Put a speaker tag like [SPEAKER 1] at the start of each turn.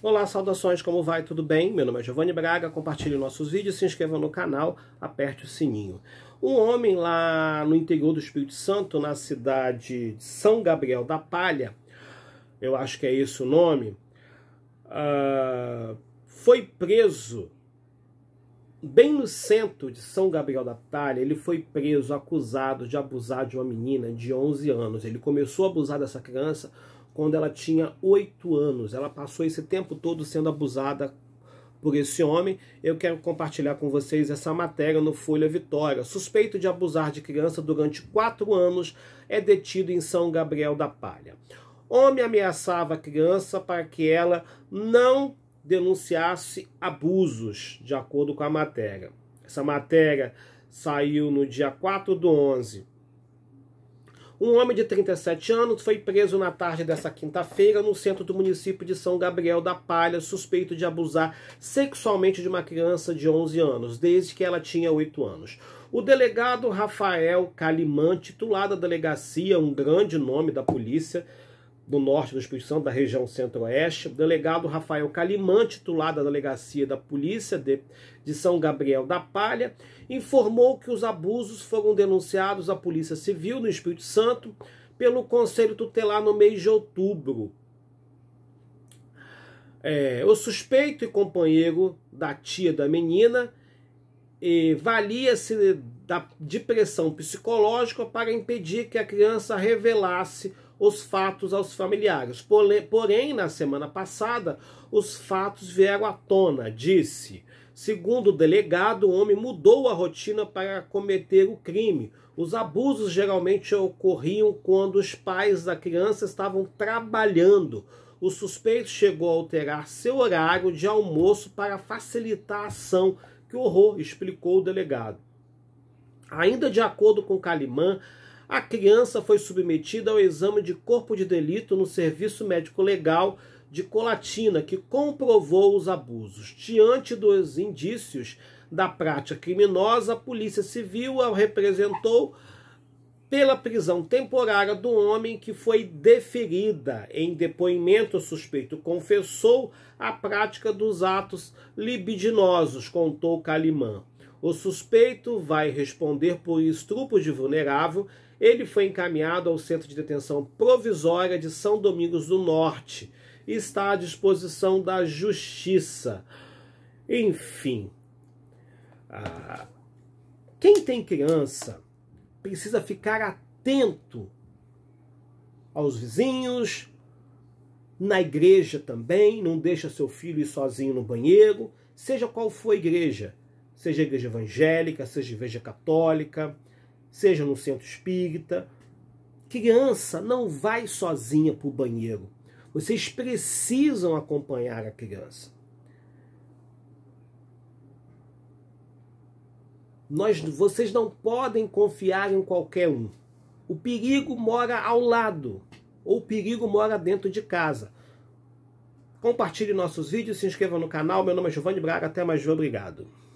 [SPEAKER 1] Olá, saudações, como vai? Tudo bem? Meu nome é Giovanni Braga, compartilhe nossos vídeos, se inscreva no canal, aperte o sininho. Um homem lá no interior do Espírito Santo, na cidade de São Gabriel da Palha, eu acho que é esse o nome, uh, foi preso bem no centro de São Gabriel da Talha, ele foi preso, acusado de abusar de uma menina de 11 anos. Ele começou a abusar dessa criança quando ela tinha 8 anos. Ela passou esse tempo todo sendo abusada por esse homem. Eu quero compartilhar com vocês essa matéria no Folha Vitória. Suspeito de abusar de criança durante 4 anos é detido em São Gabriel da Palha. Homem ameaçava a criança para que ela não denunciasse abusos, de acordo com a matéria. Essa matéria saiu no dia 4 do 11. Um homem de 37 anos foi preso na tarde dessa quinta-feira no centro do município de São Gabriel da Palha, suspeito de abusar sexualmente de uma criança de 11 anos, desde que ela tinha 8 anos. O delegado Rafael Calimã, titular da delegacia, um grande nome da polícia, do Norte do Espírito Santo, da região Centro-Oeste, o delegado Rafael Calimã, titular da Delegacia da Polícia de, de São Gabriel da Palha, informou que os abusos foram denunciados à Polícia Civil no Espírito Santo pelo Conselho Tutelar no mês de outubro. É, o suspeito e companheiro da tia da menina valia-se de pressão psicológica para impedir que a criança revelasse os fatos aos familiares. Porém, na semana passada, os fatos vieram à tona, disse. Segundo o delegado, o homem mudou a rotina para cometer o crime. Os abusos geralmente ocorriam quando os pais da criança estavam trabalhando. O suspeito chegou a alterar seu horário de almoço para facilitar a ação. Que horror, explicou o delegado. Ainda de acordo com Calimã, a criança foi submetida ao exame de corpo de delito no Serviço Médico Legal de Colatina, que comprovou os abusos. Diante dos indícios da prática criminosa, a Polícia Civil a representou pela prisão temporária do homem que foi deferida. Em depoimento, o suspeito confessou a prática dos atos libidinosos, contou Calimã. O suspeito vai responder por estupro de vulnerável. Ele foi encaminhado ao Centro de Detenção Provisória de São Domingos do Norte está à disposição da Justiça. Enfim, ah, quem tem criança precisa ficar atento aos vizinhos, na igreja também, não deixa seu filho ir sozinho no banheiro, seja qual for a igreja seja igreja evangélica, seja igreja católica, seja no centro espírita. Criança não vai sozinha para o banheiro. Vocês precisam acompanhar a criança. Nós, vocês não podem confiar em qualquer um. O perigo mora ao lado, ou o perigo mora dentro de casa. Compartilhe nossos vídeos, se inscreva no canal. Meu nome é Giovanni Braga, até mais, obrigado.